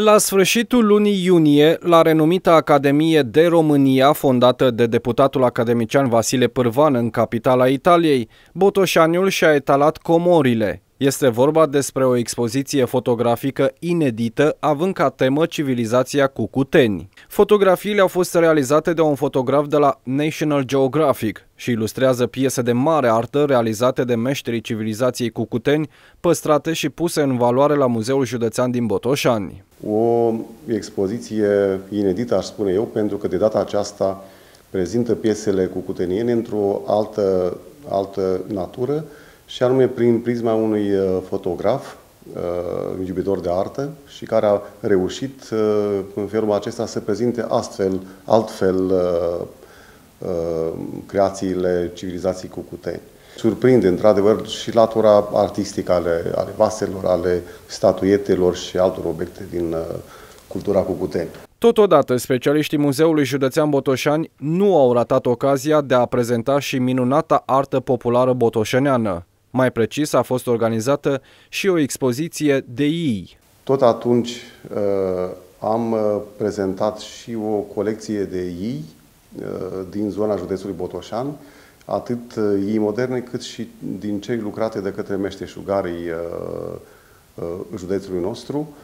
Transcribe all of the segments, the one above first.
La sfârșitul lunii iunie, la renumita Academie de România, fondată de deputatul academician Vasile Pârvan în capitala Italiei, Botoșaniul și-a etalat comorile, este vorba despre o expoziție fotografică inedită, având ca temă civilizația cucuteni. Fotografiile au fost realizate de un fotograf de la National Geographic și ilustrează piese de mare artă realizate de meșterii civilizației cucuteni, păstrate și puse în valoare la Muzeul Județean din Botoșani. O expoziție inedită, aș spune eu, pentru că de data aceasta prezintă piesele cucuteniene într-o altă, altă natură, și anume prin prisma unui uh, fotograf, un uh, iubitor de artă și care a reușit uh, în felul acesta să prezinte astfel, altfel creațiile civilizației cucuteni. Surprinde, într-adevăr, și latura artistică ale, ale vaselor, ale statuietelor și altor obiecte din cultura cucuteni. Totodată, specialiștii Muzeului Județean Botoșani nu au ratat ocazia de a prezenta și minunata artă populară botoșeneană. Mai precis, a fost organizată și o expoziție de ei. Tot atunci uh, am uh, prezentat și o colecție de ei uh, din zona județului Botoșan, atât ei moderne cât și din cei lucrate de către meșteșugarii județului nostru,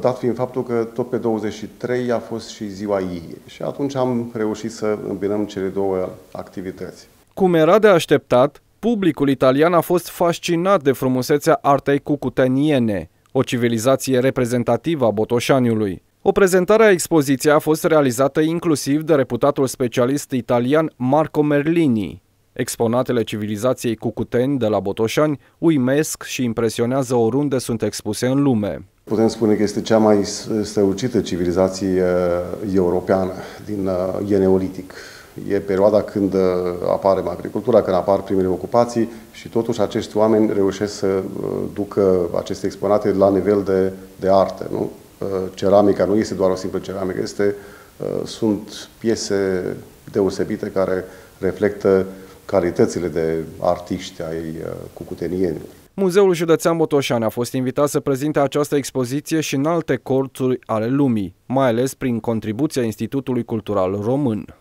dat fiind faptul că tot pe 23 a fost și ziua ei și atunci am reușit să îmbinăm cele două activități. Cum era de așteptat, Publicul italian a fost fascinat de frumusețea artei cucuteniene, o civilizație reprezentativă a Botoșaniului. O prezentare a expoziției a fost realizată inclusiv de reputatul specialist italian Marco Merlini. Exponatele civilizației cucuteni de la Botoșani uimesc și impresionează oriunde sunt expuse în lume. Putem spune că este cea mai strălucită civilizație uh, europeană din Ieneolitic. Uh, e perioada când uh, apare agricultura, când apar primele ocupații și totuși acești oameni reușesc să uh, ducă aceste exponate la nivel de, de artă. Nu? Uh, ceramica nu este doar o simplă ceramică, este, sunt piese deosebite care reflectă calitățile de artiști ai cucutenienilor. Muzeul Județean Botoșani a fost invitat să prezinte această expoziție și în alte corturi ale lumii, mai ales prin contribuția Institutului Cultural Român.